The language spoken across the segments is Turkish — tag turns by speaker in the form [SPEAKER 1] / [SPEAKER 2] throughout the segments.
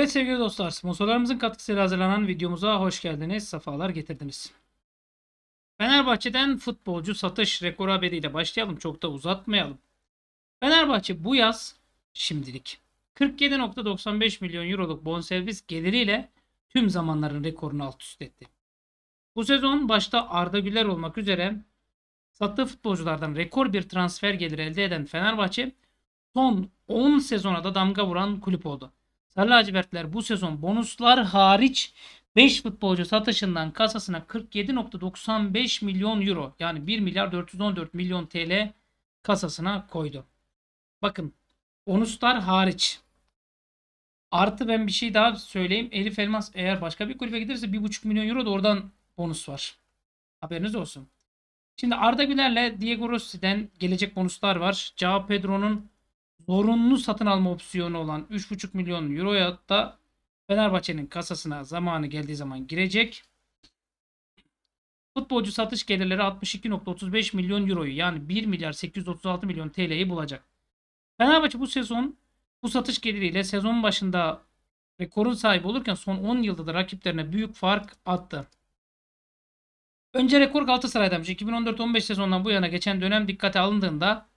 [SPEAKER 1] Evet sevgili dostlar, sponsorlarımızın katkısıyla hazırlanan videomuza hoş geldiniz, sefalar getirdiniz. Fenerbahçe'den futbolcu satış rekoru haberiyle başlayalım, çok da uzatmayalım. Fenerbahçe bu yaz şimdilik 47.95 milyon euroluk bonservis geliriyle tüm zamanların rekorunu alt üst etti. Bu sezon başta Arda Güler olmak üzere sattığı futbolculardan rekor bir transfer geliri elde eden Fenerbahçe son 10 sezona da damga vuran kulüp oldu. Sarı lacivertler bu sezon bonuslar hariç 5 futbolcu satışından kasasına 47.95 milyon euro yani 1 milyar 414 milyon TL kasasına koydu. Bakın bonuslar hariç. Artı ben bir şey daha söyleyeyim. Elif Elmas eğer başka bir kulübe giderse 1.5 milyon euro da oradan bonus var. Haberiniz olsun. Şimdi Arda Güler'le Diego Rossi'den gelecek bonuslar var. Cao Pedro'nun zorunlu satın alma opsiyonu olan 3,5 milyon euroya da Fenerbahçe'nin kasasına zamanı geldiği zaman girecek. Futbolcu satış gelirleri 62.35 milyon euroyu yani 1 milyar 836 milyon TL'yi bulacak. Fenerbahçe bu sezon bu satış geliriyle sezon başında rekorun sahibi olurken son 10 yılda da rakiplerine büyük fark attı. Önce rekor Galatasaray'daymış. 2014-15 sezondan bu yana geçen dönem dikkate alındığında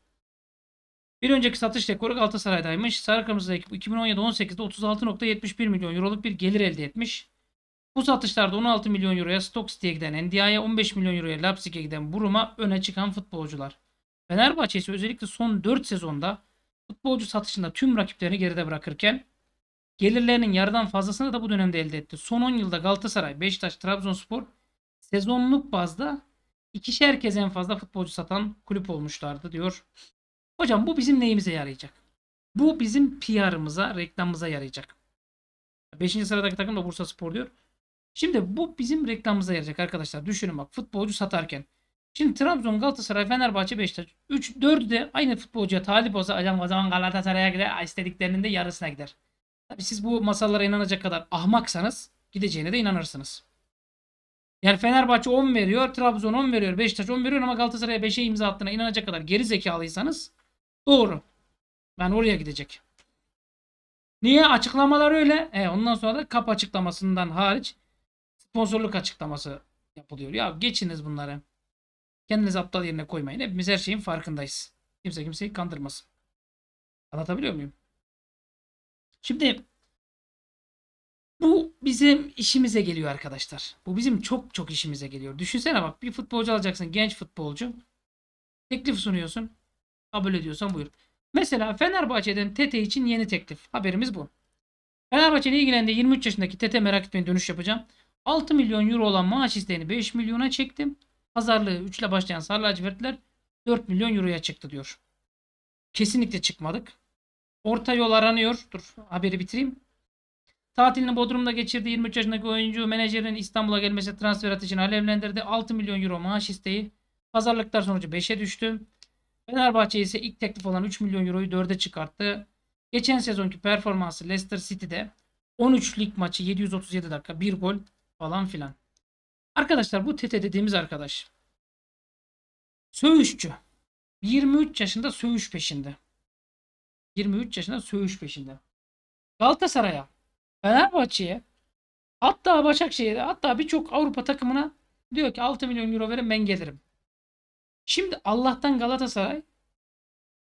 [SPEAKER 1] bir önceki satış rekoru Galatasaray'daymış. Sarı Kırmızı ekip 2017-18'de 36.71 milyon euroluk bir gelir elde etmiş. Bu satışlarda 16 milyon euroya Stock City'ye giden NDI'ye 15 milyon euroya Leipzig'e giden Burum'a öne çıkan futbolcular. Fenerbahçe ise özellikle son 4 sezonda futbolcu satışında tüm rakiplerini geride bırakırken gelirlerinin yarıdan fazlasını da bu dönemde elde etti. Son 10 yılda Galatasaray, Beşiktaş, Trabzonspor sezonluk bazda ikişer kez en fazla futbolcu satan kulüp olmuşlardı diyor Hocam bu bizim neyimize yarayacak? Bu bizim PR'ımıza, reklamımıza yarayacak. 5. sıradaki takım da Bursa Spor diyor. Şimdi bu bizim reklamımıza yarayacak arkadaşlar. Düşünün bak futbolcu satarken. Şimdi Trabzon, Galatasaray, Fenerbahçe, Beşiktaş. 3 4'ü de aynı futbolcuya talip olsa adam o zaman Galatasaray'a gider. istediklerinin de yarısına gider. Tabii siz bu masallara inanacak kadar ahmaksanız gideceğine de inanırsınız. Yani Fenerbahçe 10 veriyor, Trabzon 10 veriyor, Beşiktaş 10 veriyor ama Galatasaray'a 5'e imza attığına inanacak kadar geri zekalıysanız Doğru. Ben yani oraya gidecek. Niye? Açıklamalar öyle. E, ondan sonra da kap açıklamasından hariç sponsorluk açıklaması yapılıyor. Ya geçiniz bunları. Kendinizi aptal yerine koymayın. Hepimiz her şeyin farkındayız. Kimse kimseyi kandırmasın. Anlatabiliyor muyum? Şimdi bu bizim işimize geliyor arkadaşlar. Bu bizim çok çok işimize geliyor. Düşünsene bak bir futbolcu alacaksın genç futbolcu. Teklif sunuyorsun. Kabul ediyorsan buyur. Mesela Fenerbahçe'den Tete için yeni teklif. Haberimiz bu. Fenerbahçe ile ilgilendiği 23 yaşındaki Tete merak etmeyin dönüş yapacağım. 6 milyon euro olan maaş isteğini 5 milyona çektim. Pazarlığı 3 ile başlayan Sarı Lacivertler 4 milyon euroya çıktı diyor. Kesinlikle çıkmadık. Orta yol aranıyor. Dur haberi bitireyim. Tatilini Bodrum'da geçirdi. 23 yaşındaki oyuncu menajerin İstanbul'a gelmesi transfer atışını alevlendirdi. 6 milyon euro maaş isteği. Pazarlıklar sonucu 5'e düştü. Fenerbahçe ise ilk teklif olan 3 milyon euroyu 4'e çıkarttı. Geçen sezonki performansı Leicester City'de 13 lig maçı 737 dakika 1 gol falan filan. Arkadaşlar bu Tete dediğimiz arkadaş. Söğüşçü. 23 yaşında söğüş peşinde. 23 yaşında söğüş peşinde. Galatasaray'a, Fenerbahçe'ye, hatta Başakşehir'e, hatta birçok Avrupa takımına diyor ki 6 milyon euro verin ben gelirim. Şimdi Allah'tan Galatasaray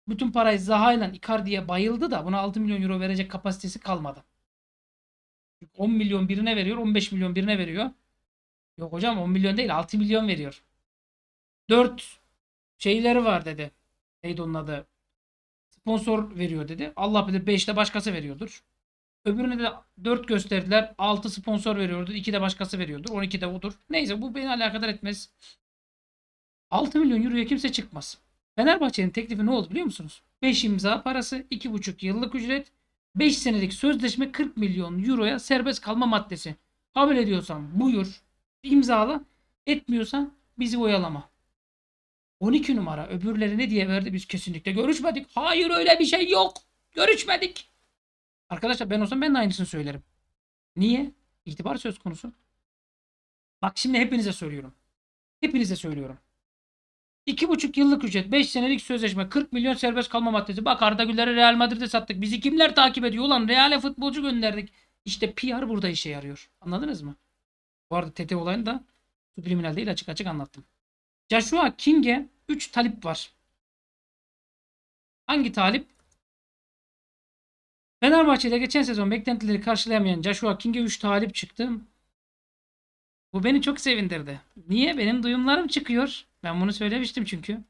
[SPEAKER 1] bütün parayı Zaha ile Icardi'ye bayıldı da buna 6 milyon euro verecek kapasitesi kalmadı. 10 milyon birine veriyor, 15 milyon birine veriyor. Yok hocam 10 milyon değil 6 milyon veriyor. 4 şeyleri var dedi. Neydi onun adı? Sponsor veriyor dedi. Allah bilir 5 de başkası veriyordur. Öbürüne de 4 gösterdiler. 6 sponsor veriyordu. 2 de başkası veriyordur. 12 de odur. Neyse bu beni alakadar etmez. 6 milyon euroya kimse çıkmaz. Fenerbahçe'nin teklifi ne oldu biliyor musunuz? 5 imza parası, 2,5 yıllık ücret, 5 senelik sözleşme 40 milyon euroya serbest kalma maddesi. Kabul ediyorsan buyur, imzala, etmiyorsan bizi oyalama. 12 numara öbürleri ne diye verdi biz kesinlikle görüşmedik. Hayır öyle bir şey yok. Görüşmedik. Arkadaşlar ben olsam ben de aynısını söylerim. Niye? İtibar söz konusu. Bak şimdi hepinize söylüyorum. Hepinize söylüyorum. 2,5 yıllık ücret, 5 senelik sözleşme, 40 milyon serbest kalma maddesi. Bak Arda Güler'i Real Madrid'e sattık. Bizi kimler takip ediyor? Ulan Real'e futbolcu gönderdik. İşte PR burada işe yarıyor. Anladınız mı? Bu arada TT olayını da subliminal değil açık açık anlattım. Joshua King'e 3 talip var. Hangi talip? Fenerbahçe'de geçen sezon beklentileri karşılayamayan Joshua King'e 3 talip çıktı. Bu beni çok sevindirdi. Niye? Benim duyumlarım çıkıyor. Ben bunu söylemiştim çünkü.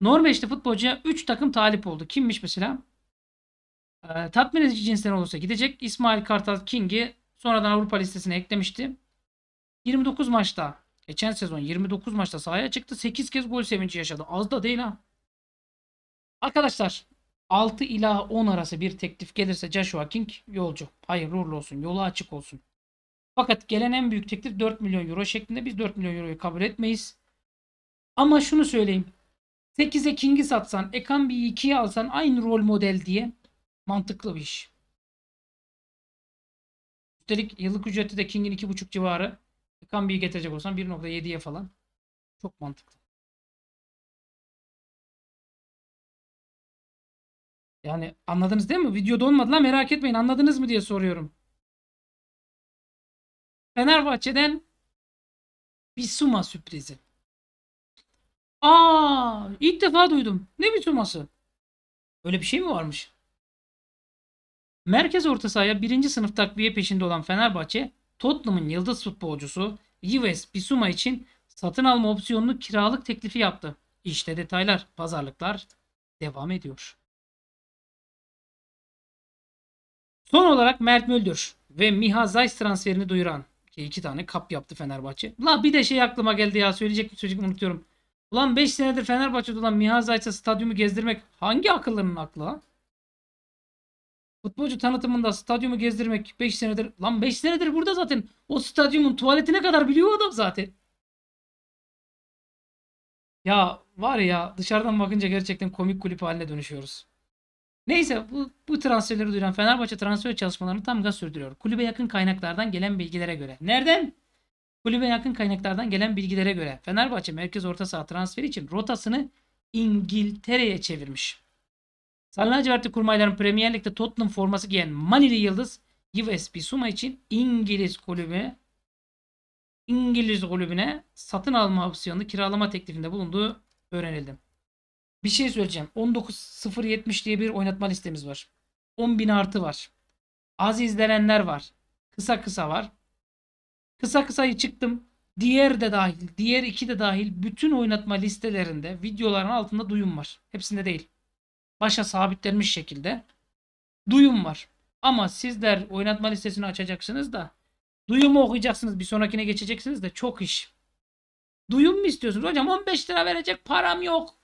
[SPEAKER 1] Norveçli futbolcuya 3 takım talip oldu. Kimmiş mesela? Ee, tatmin edici cinsten olursa gidecek. İsmail Kartal King'i sonradan Avrupa listesine eklemişti. 29 maçta geçen sezon 29 maçta sahaya çıktı. 8 kez gol sevinci yaşadı. Az da değil ha. Arkadaşlar 6 ila 10 arası bir teklif gelirse Joshua King yolcu. Hayır uğurlu olsun. Yolu açık olsun. Fakat gelen en büyük teklif 4 milyon euro şeklinde. Biz 4 milyon euroyu kabul etmeyiz. Ama şunu söyleyeyim. 8'e King'i satsan, Ekambi'yi 2'ye alsan aynı rol model diye mantıklı bir iş. Üstelik yıllık ücreti de King'in 2.5 civarı. Ekambi'yi getirecek olsan 1.7'ye falan. Çok mantıklı. Yani anladınız değil mi? Videoda olmadı lan merak etmeyin. Anladınız mı diye soruyorum. Fenerbahçe'den bir sürprizi. Aa, ilk defa duydum. Ne bütünması? Öyle bir şey mi varmış? Merkez orta sahaya birinci sınıf takviye peşinde olan Fenerbahçe, Tottenham'ın yıldız futbolcusu Yves Bissouma için satın alma opsiyonunu kiralık teklifi yaptı. İşte detaylar, pazarlıklar devam ediyor. Son olarak Mert Müldür ve Miha Zayt transferini duyuran ki iki tane kap yaptı Fenerbahçe. La bir de şey aklıma geldi ya söyleyecek mi söyleyecek mi unutuyorum. Ulan 5 senedir Fenerbahçe'de olan Mihaz Ayça stadyumu gezdirmek hangi akılların aklı Futbolcu tanıtımında stadyumu gezdirmek 5 senedir. Lan 5 senedir burada zaten. O stadyumun tuvaletine kadar biliyor adam zaten. Ya var ya dışarıdan bakınca gerçekten komik kulüp haline dönüşüyoruz. Neyse bu, bu transferleri duyuran Fenerbahçe transfer çalışmalarını tam gaz sürdürüyor. Kulübe yakın kaynaklardan gelen bilgilere göre. Nereden? Kulübe yakın kaynaklardan gelen bilgilere göre Fenerbahçe merkez orta saha transferi için rotasını İngiltere'ye çevirmiş. Sarı kurmayların Premier Lig'de Tottenham forması giyen Manili Yıldız Yves Bissouma için İngiliz kulübü İngiliz kulübüne satın alma opsiyonlu kiralama teklifinde bulunduğu öğrenildi. Bir şey söyleyeceğim. 19.070 diye bir oynatma listemiz var. 10.000 artı var. Az izlenenler var. Kısa kısa var. Kısa kısayı çıktım. Diğer de dahil, diğer iki de dahil bütün oynatma listelerinde videoların altında duyum var. Hepsinde değil. Başa sabitlenmiş şekilde duyum var. Ama sizler oynatma listesini açacaksınız da duyumu okuyacaksınız. Bir sonrakine geçeceksiniz de çok iş. Duyum mu istiyorsunuz? Hocam 15 lira verecek param yok.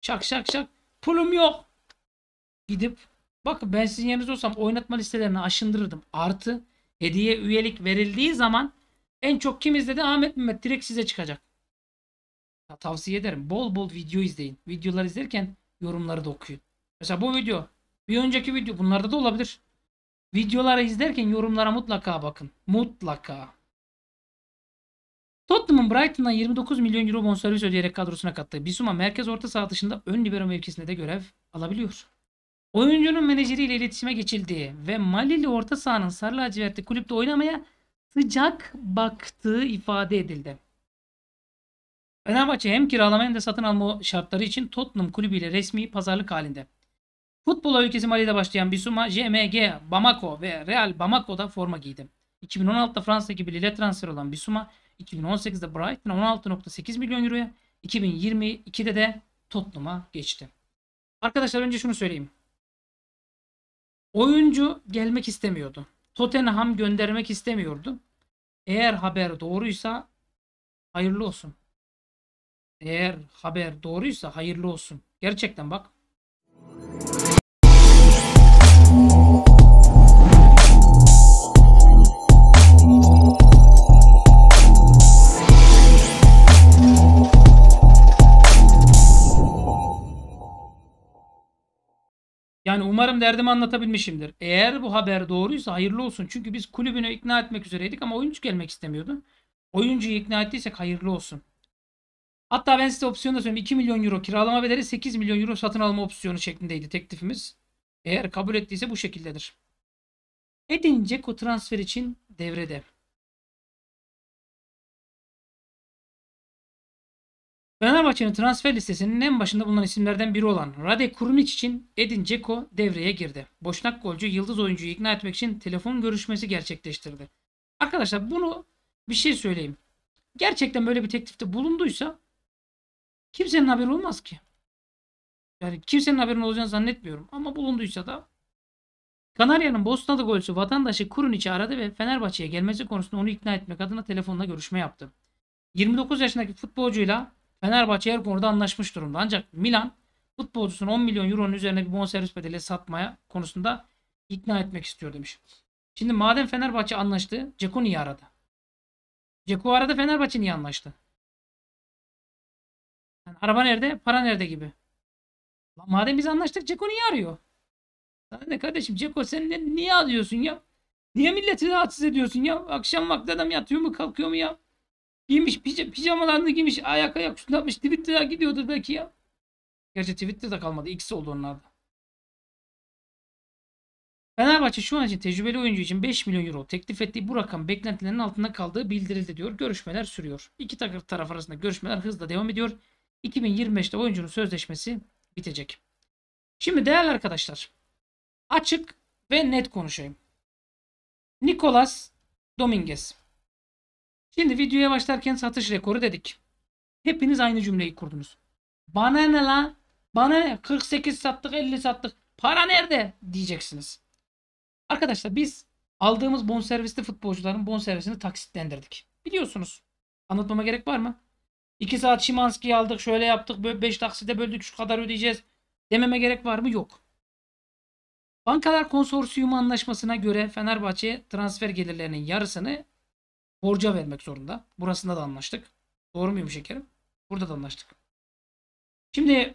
[SPEAKER 1] Şak şak şak. Pulum yok. Gidip bakın ben sizin yerinizde olsam oynatma listelerini aşındırırdım. Artı hediye üyelik verildiği zaman en çok kim izledi? Ahmet Mehmet direkt size çıkacak. Ya, tavsiye ederim. Bol bol video izleyin. Videolar izlerken yorumları da okuyun. Mesela bu video, bir önceki video bunlarda da olabilir. Videoları izlerken yorumlara mutlaka bakın. Mutlaka. Tottenham Brighton'dan 29 milyon euro bonservis ödeyerek kadrosuna kattığı Bisuma merkez orta saha dışında ön libero mevkisinde de görev alabiliyor. Oyuncunun menajeriyle iletişime geçildiği ve Malili orta sahanın sarı lacivertli kulüpte oynamaya sıcak baktığı ifade edildi. Fenerbahçe hem kiralama hem de satın alma şartları için Tottenham kulübüyle resmi pazarlık halinde. Futbol ülkesi Mali'de başlayan Bissouma, JMG, Bamako ve Real Bamako'da forma giydi. 2016'da Fransa'daki bir Lille transfer olan Bissouma, 2018'de Brighton'a 16.8 milyon euroya, 2022'de de Tottenham'a geçti. Arkadaşlar önce şunu söyleyeyim. Oyuncu gelmek istemiyordu. Tottenham göndermek istemiyordu. Eğer haber doğruysa hayırlı olsun. Eğer haber doğruysa hayırlı olsun. Gerçekten bak Yani umarım derdimi anlatabilmişimdir. Eğer bu haber doğruysa hayırlı olsun. Çünkü biz kulübünü ikna etmek üzereydik ama oyuncu gelmek istemiyordu. Oyuncuyu ikna ettiysek hayırlı olsun. Hatta ben size opsiyonu da söyleyeyim. 2 milyon euro kiralama bedeli 8 milyon euro satın alma opsiyonu şeklindeydi teklifimiz. Eğer kabul ettiyse bu şekildedir. Edin Dzeko transfer için devrede. Fenerbahçe'nin transfer listesinin en başında bulunan isimlerden biri olan Rade Kurnic için Edin Ceko devreye girdi. Boşnak golcü yıldız oyuncuyu ikna etmek için telefon görüşmesi gerçekleştirdi. Arkadaşlar bunu bir şey söyleyeyim. Gerçekten böyle bir teklifte bulunduysa kimsenin haberi olmaz ki. Yani kimsenin haberin olacağını zannetmiyorum ama bulunduysa da Kanarya'nın Bosnalı golcüsü vatandaşı Kurunic'i aradı ve Fenerbahçe'ye gelmesi konusunda onu ikna etmek adına telefonla görüşme yaptı. 29 yaşındaki futbolcuyla Fenerbahçe her konuda anlaşmış durumda. Ancak Milan futbolcusunu 10 milyon euronun üzerine bir bonservis bedeli satmaya konusunda ikna etmek istiyor demiş. Şimdi madem Fenerbahçe anlaştı, Ceko niye aradı? Ceko aradı Fenerbahçe niye anlaştı? Yani araba nerede, para nerede gibi. Lan madem biz anlaştık Ceko niye arıyor? Sen de kardeşim Ceko sen ne, niye alıyorsun ya? Niye milleti rahatsız ediyorsun ya? Akşam vakti adam yatıyor mu kalkıyor mu ya? Giymiş pij pijamalarını giymiş ayak ayak üstüne atmış Twitter'a gidiyordur belki ya. Gerçi Twitter'da kalmadı. X oldu onlarda. Fenerbahçe şu an için tecrübeli oyuncu için 5 milyon euro teklif ettiği bu rakam beklentilerinin altında kaldığı bildirildi diyor. Görüşmeler sürüyor. İki takım taraf arasında görüşmeler hızla devam ediyor. 2025'te oyuncunun sözleşmesi bitecek. Şimdi değerli arkadaşlar açık ve net konuşayım. Nicolas Dominguez Şimdi videoya başlarken satış rekoru dedik. Hepiniz aynı cümleyi kurdunuz. Bana ne la? Bana ne? 48 sattık 50 sattık. Para nerede? Diyeceksiniz. Arkadaşlar biz aldığımız bonservisli futbolcuların bonservisini taksitlendirdik. Biliyorsunuz. Anlatmama gerek var mı? 2 saat Şimanski'yi aldık şöyle yaptık 5 taksite böldük şu kadar ödeyeceğiz dememe gerek var mı? Yok. Bankalar Konsorsiyumu Anlaşması'na göre Fenerbahçe transfer gelirlerinin yarısını borca vermek zorunda. Burasında da anlaştık. Doğru muyum şekerim? Burada da anlaştık. Şimdi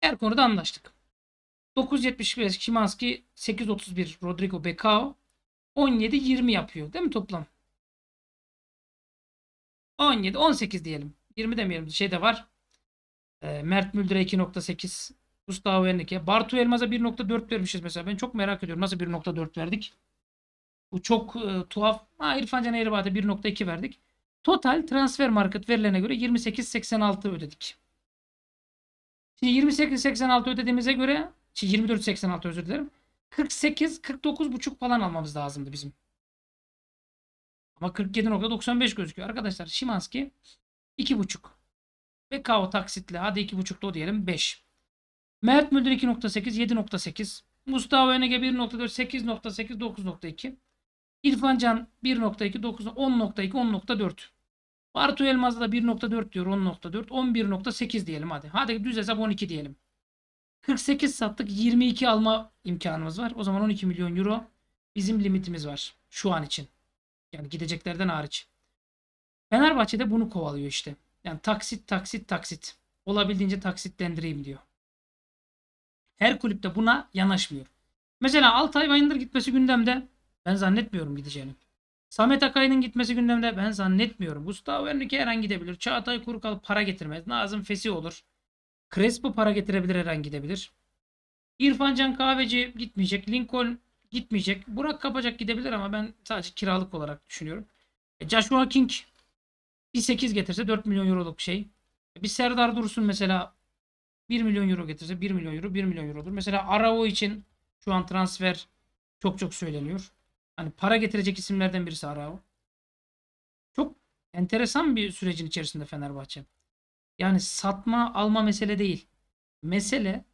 [SPEAKER 1] her konuda anlaştık. 9.75 Şimanski, 8.31 Rodrigo Becao, 17-20 yapıyor değil mi toplam? 17 18 diyelim. 20 demeyelim. Şey de var. Ee, Mert Müldür'e 2.8. Gustavo Henrique. Bartu Elmaz'a 1.4 vermişiz mesela. Ben çok merak ediyorum. Nasıl 1.4 verdik? Bu çok e, tuhaf. Ha, İrfan Can Eğribat'a 1.2 verdik. Total transfer market verilene göre 28.86 ödedik. Şimdi 28.86 ödediğimize göre 24.86 şey, özür dilerim. 48 49.5 falan almamız lazımdı bizim. Ama 47.95 gözüküyor arkadaşlar. Şimanski 2.5 ve KO taksitli hadi 2.5 da o diyelim 5. Mert Müldür 2.8 7.8 Mustafa Önege 1.4 8.8 9.2 İrfan Can 1.2, 10.2, 10.4. Bartu Elmaz da 1.4 diyor 10.4. 11.8 diyelim hadi. Hadi düz hesap 12 diyelim. 48 sattık 22 alma imkanımız var. O zaman 12 milyon euro bizim limitimiz var. Şu an için. Yani gideceklerden hariç. Fenerbahçe de bunu kovalıyor işte. Yani taksit taksit taksit. Olabildiğince taksitlendireyim diyor. Her kulüpte buna yanaşmıyor. Mesela Altay Bayındır gitmesi gündemde. Ben zannetmiyorum gideceğini. Samet Akay'ın gitmesi gündemde ben zannetmiyorum. Gustavo Henrique her an gidebilir. Çağatay Kurukal para getirmez. Nazım Fesi olur. Crespo para getirebilir her an gidebilir. İrfan Can Kahveci gitmeyecek. Lincoln gitmeyecek. Burak Kapacak gidebilir ama ben sadece kiralık olarak düşünüyorum. E, Joshua King bir 8 getirse 4 milyon euroluk şey. E, bir Serdar Dursun mesela 1 milyon euro getirse 1 milyon euro 1 milyon eurodur. Mesela Arao için şu an transfer çok çok söyleniyor hani para getirecek isimlerden birisi Arao. Çok enteresan bir sürecin içerisinde Fenerbahçe. Yani satma alma mesele değil. Mesele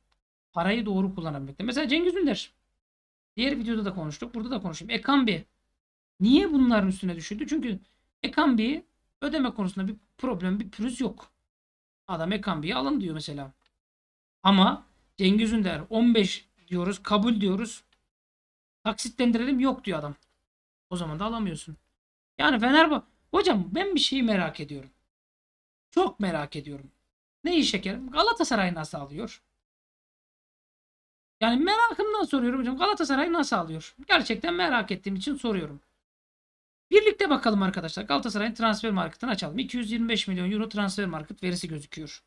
[SPEAKER 1] parayı doğru kullanabilmekte. Mesela Cengiz Ünder. Diğer videoda da konuştuk. Burada da konuşayım. Ekambi. Niye bunların üstüne düşündü? Çünkü Ekambi ödeme konusunda bir problem, bir pürüz yok. Adam Ekambi'yi alın diyor mesela. Ama Cengiz Ünder 15 diyoruz, kabul diyoruz. Taksitlendirelim yok diyor adam. O zaman da alamıyorsun. Yani Fenerbahçe... Hocam ben bir şeyi merak ediyorum. Çok merak ediyorum. Neyi şekerim? Galatasaray nasıl alıyor? Yani merakımdan soruyorum hocam. Galatasaray nasıl alıyor? Gerçekten merak ettiğim için soruyorum. Birlikte bakalım arkadaşlar. Galatasaray'ın transfer marketini açalım. 225 milyon euro transfer market verisi gözüküyor.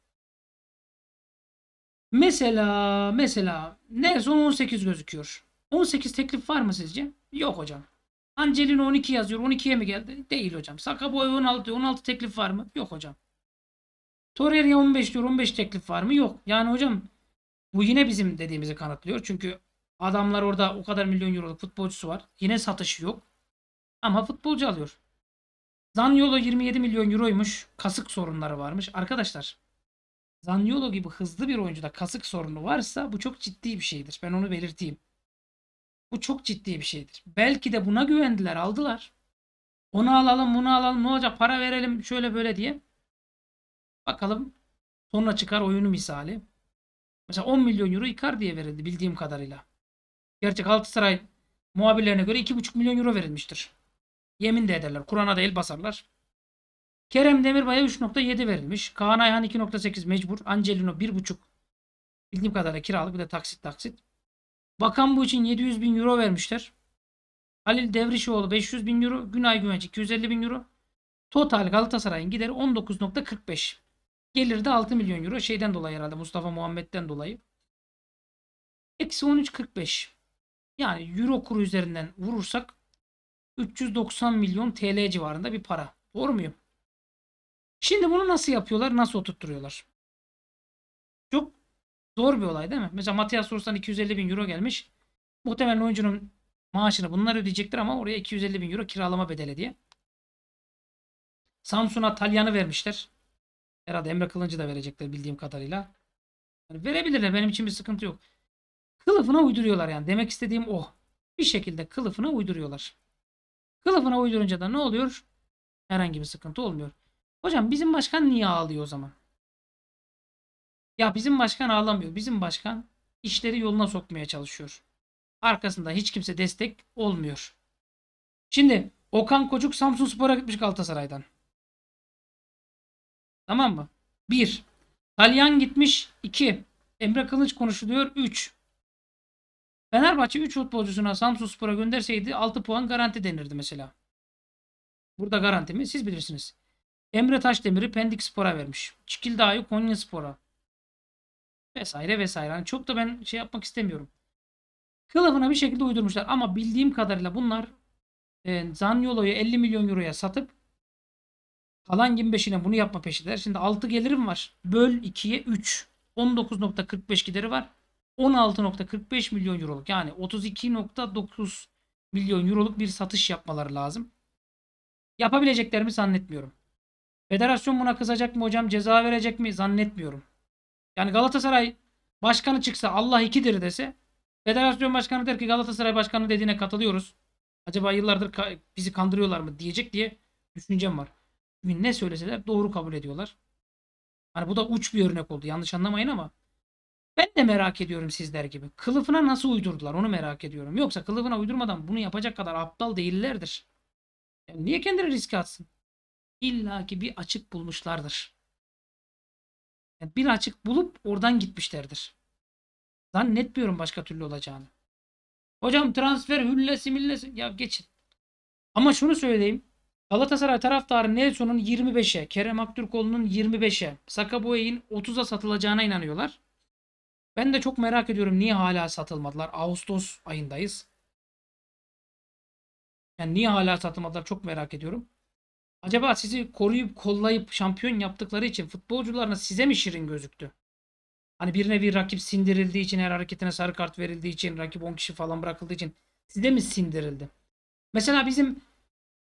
[SPEAKER 1] Mesela mesela Nelson 18 gözüküyor. 18 teklif var mı sizce? Yok hocam. Angelina 12 yazıyor. 12'ye mi geldi? Değil hocam. Sakaboy 16 diyor. 16 teklif var mı? Yok hocam. Torreira 15 diyor. 15 teklif var mı? Yok. Yani hocam bu yine bizim dediğimizi kanıtlıyor. Çünkü adamlar orada o kadar milyon euroluk futbolcusu var. Yine satışı yok. Ama futbolcu alıyor. Zaniolo 27 milyon euroymuş. Kasık sorunları varmış. Arkadaşlar Zaniolo gibi hızlı bir oyuncuda kasık sorunu varsa bu çok ciddi bir şeydir. Ben onu belirteyim. Bu çok ciddi bir şeydir. Belki de buna güvendiler aldılar. Onu alalım bunu alalım ne olacak para verelim şöyle böyle diye. Bakalım sonra çıkar oyunu misali. Mesela 10 milyon euro ikar diye verildi bildiğim kadarıyla. Gerçek Galatasaray muhabirlerine göre 2,5 milyon euro verilmiştir. Yemin de ederler. Kur'an'a da el basarlar. Kerem Demirbay'a 3.7 verilmiş. Kaan Ayhan 2.8 mecbur. Angelino 1.5 bildiğim kadarıyla kiralık bir de taksit taksit. Bakan bu için 700 bin euro vermişler. Halil Devrişoğlu 500 bin euro. Günay Güvenç 250 bin euro. Total Galatasaray'ın gideri 19.45. Gelir de 6 milyon euro. Şeyden dolayı herhalde Mustafa Muhammed'den dolayı. Eksi 13.45. Yani euro kuru üzerinden vurursak 390 milyon TL civarında bir para. Doğru muyum? Şimdi bunu nasıl yapıyorlar? Nasıl oturtturuyorlar? Çok Zor bir olay değil mi? Mesela Matias Rus'tan 250 bin euro gelmiş. Muhtemelen oyuncunun maaşını bunlar ödeyecektir ama oraya 250 bin euro kiralama bedeli diye. Samsun'a Talyan'ı vermişler. Herhalde Emre Kılıncı da verecekler bildiğim kadarıyla. Yani verebilirler benim için bir sıkıntı yok. Kılıfına uyduruyorlar yani. Demek istediğim o. Bir şekilde kılıfına uyduruyorlar. Kılıfına uydurunca da ne oluyor? Herhangi bir sıkıntı olmuyor. Hocam bizim başkan niye ağlıyor o zaman? Ya bizim başkan ağlamıyor. Bizim başkan işleri yoluna sokmaya çalışıyor. Arkasında hiç kimse destek olmuyor. Şimdi Okan Kocuk Samsun Spor'a gitmiş Galatasaray'dan. Tamam mı? 1. Talyan gitmiş 2. Emre Kılıç konuşuluyor 3. Fenerbahçe 3 futbolcusuna Samsun Spor'a gönderseydi 6 puan garanti denirdi mesela. Burada garanti mi? Siz bilirsiniz. Emre Taşdemir'i Pendik Spor'a vermiş. Çikil Dağı Konya Spor'a. Vesaire vesaire. Yani çok da ben şey yapmak istemiyorum. Kılıfına bir şekilde uydurmuşlar. Ama bildiğim kadarıyla bunlar e, Zanyolo'yu 50 milyon euroya satıp kalan 25'ine bunu yapma peşindeler. Şimdi 6 gelirim var. Böl 2'ye 3. 19.45 gideri var. 16.45 milyon euroluk yani 32.9 milyon euroluk bir satış yapmaları lazım. Yapabileceklerimi zannetmiyorum. Federasyon buna kızacak mı hocam ceza verecek mi zannetmiyorum. Yani Galatasaray başkanı çıksa Allah ikidir dese federasyon başkanı der ki Galatasaray başkanı dediğine katılıyoruz. Acaba yıllardır bizi kandırıyorlar mı diyecek diye düşüncem var. Çünkü ne söyleseler doğru kabul ediyorlar. Hani bu da uç bir örnek oldu yanlış anlamayın ama ben de merak ediyorum sizler gibi. Kılıfına nasıl uydurdular onu merak ediyorum. Yoksa kılıfına uydurmadan bunu yapacak kadar aptal değillerdir. Yani niye kendileri riske atsın? İlla ki bir açık bulmuşlardır. Yani bir açık bulup oradan gitmişlerdir. Zannetmiyorum başka türlü olacağını. Hocam transfer hüllesi millesi. Ya geçin. Ama şunu söyleyeyim. Galatasaray taraftarı Nelson'un 25'e, Kerem Aktürkoğlu'nun 25'e, Saka 30'a satılacağına inanıyorlar. Ben de çok merak ediyorum niye hala satılmadılar. Ağustos ayındayız. Yani niye hala satılmadılar çok merak ediyorum. Acaba sizi koruyup kollayıp şampiyon yaptıkları için futbolcularına size mi şirin gözüktü? Hani birine bir rakip sindirildiği için her hareketine sarı kart verildiği için rakip 10 kişi falan bırakıldığı için size mi sindirildi? Mesela bizim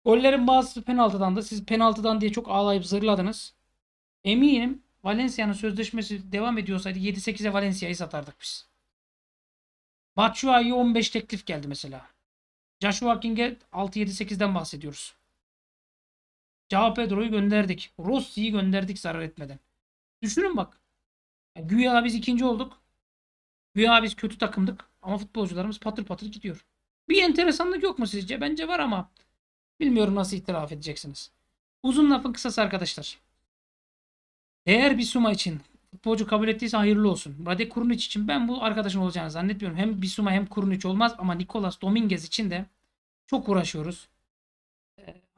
[SPEAKER 1] gollerin bazısı penaltıdan da siz penaltıdan diye çok ağlayıp zırladınız. Eminim Valencia'nın sözleşmesi devam ediyorsaydı 7-8'e Valencia'yı satardık biz. Batshuayi 15 teklif geldi mesela. Joshua King'e 6-7-8'den bahsediyoruz. Cao Pedro'yu gönderdik. Rossi'yi gönderdik zarar etmeden. Düşünün bak. Yani güya biz ikinci olduk. Güya biz kötü takımdık. Ama futbolcularımız patır patır gidiyor. Bir enteresanlık yok mu sizce? Bence var ama bilmiyorum nasıl itiraf edeceksiniz. Uzun lafın kısası arkadaşlar. Eğer Bisuma için futbolcu kabul ettiyse hayırlı olsun. Rade Kurnic için ben bu arkadaşın olacağını zannetmiyorum. Hem Bisuma hem Kurnic olmaz ama Nicolas Dominguez için de çok uğraşıyoruz.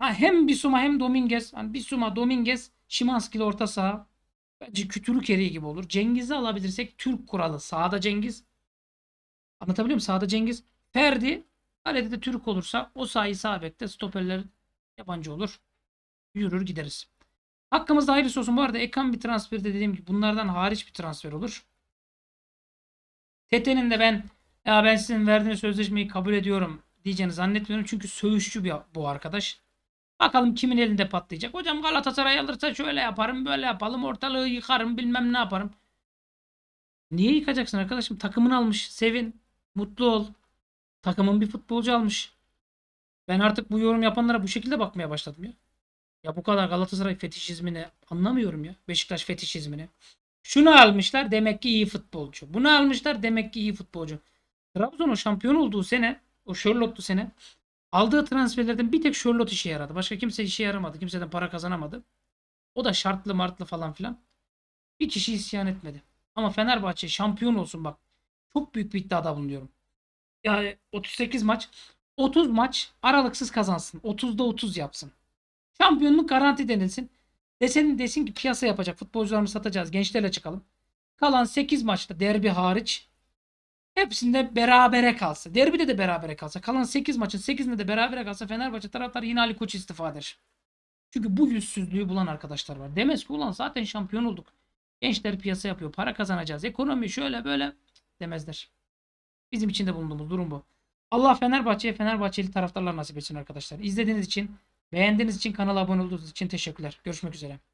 [SPEAKER 1] Ha, hem Bisuma hem Dominguez. Hani Bisuma, Dominguez, Şimanski'li orta saha. Bence kütürük eriği gibi olur. Cengiz'i alabilirsek Türk kuralı. Sağda Cengiz. Anlatabiliyor muyum? Sağda Cengiz. Ferdi. Kalede de Türk olursa o sayı sağ stoperler yabancı olur. Yürür gideriz. Hakkımızda hayırlısı olsun. Bu arada Ekan bir transfer de dediğim gibi bunlardan hariç bir transfer olur. Tete'nin de ben ya ben sizin verdiğiniz sözleşmeyi kabul ediyorum diyeceğini zannetmiyorum. Çünkü söğüşçü bir bu arkadaş. Bakalım kimin elinde patlayacak. Hocam Galatasaray alırsa şöyle yaparım böyle yapalım ortalığı yıkarım bilmem ne yaparım. Niye yıkacaksın arkadaşım? Takımın almış. Sevin. Mutlu ol. Takımın bir futbolcu almış. Ben artık bu yorum yapanlara bu şekilde bakmaya başladım ya. Ya bu kadar Galatasaray fetişizmini anlamıyorum ya. Beşiktaş fetişizmini. Şunu almışlar demek ki iyi futbolcu. Bunu almışlar demek ki iyi futbolcu. Trabzon'un şampiyon olduğu sene, o Sherlock'lu sene Aldığı transferlerden bir tek Charlotte işe yaradı. Başka kimse işe yaramadı. Kimseden para kazanamadı. O da şartlı martlı falan filan. Bir kişi isyan etmedi. Ama Fenerbahçe şampiyon olsun bak. Çok büyük bir iddiada bulunuyorum. Yani 38 maç 30 maç aralıksız kazansın. 30'da 30 yapsın. Şampiyonluk garanti denilsin. Desenin desin ki piyasa yapacak. Futbolcularını satacağız. Gençlerle çıkalım. Kalan 8 maçta derbi hariç Hepsinde berabere kalsa. Derbide de berabere kalsa. Kalan 8 maçın 8'inde de berabere kalsa Fenerbahçe taraftarı yine Ali Koç istifa eder. Çünkü bu yüzsüzlüğü bulan arkadaşlar var. Demez ki ulan zaten şampiyon olduk. Gençler piyasa yapıyor. Para kazanacağız. Ekonomi şöyle böyle demezler. Bizim içinde bulunduğumuz durum bu. Allah Fenerbahçe'ye Fenerbahçeli taraftarlar nasip etsin arkadaşlar. İzlediğiniz için, beğendiğiniz için, kanala abone olduğunuz için teşekkürler. Görüşmek üzere.